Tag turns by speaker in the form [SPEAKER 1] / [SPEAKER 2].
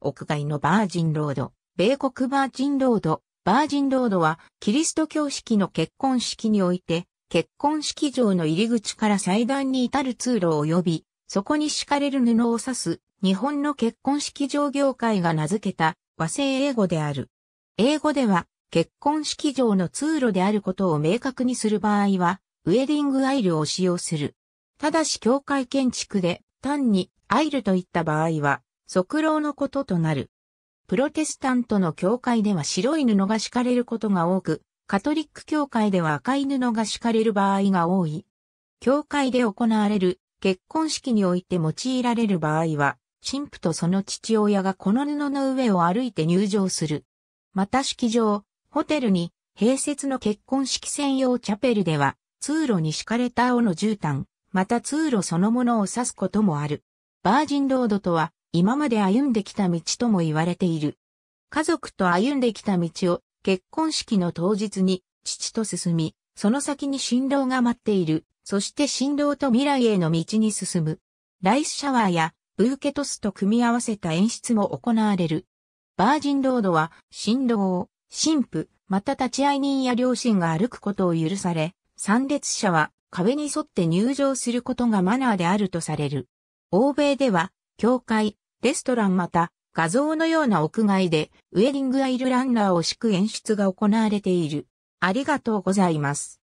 [SPEAKER 1] 屋外のバージンロード、米国バージンロード、バージンロードは、キリスト教式の結婚式において、結婚式場の入り口から祭壇に至る通路を呼び、そこに敷かれる布を指す、日本の結婚式場業界が名付けた和製英語である。英語では、結婚式場の通路であることを明確にする場合は、ウェディングアイルを使用する。ただし、教会建築で、単に、アイルといった場合は、即老のこととなる。プロテスタントの教会では白い布が敷かれることが多く、カトリック教会では赤い布が敷かれる場合が多い。教会で行われる結婚式において用いられる場合は、神父とその父親がこの布の上を歩いて入場する。また式場、ホテルに併設の結婚式専用チャペルでは、通路に敷かれた青の絨毯、また通路そのものを指すこともある。バージンロードとは、今まで歩んできた道とも言われている。家族と歩んできた道を結婚式の当日に父と進み、その先に新郎が待っている。そして新郎と未来への道に進む。ライスシャワーやブーケトスと組み合わせた演出も行われる。バージンロードは新郎、新婦、また立会人や両親が歩くことを許され、参列者は壁に沿って入場することがマナーであるとされる。欧米では、教会、レストランまた画像のような屋外でウェディングアイルランナーを敷く演出が行われている。ありがとうございます。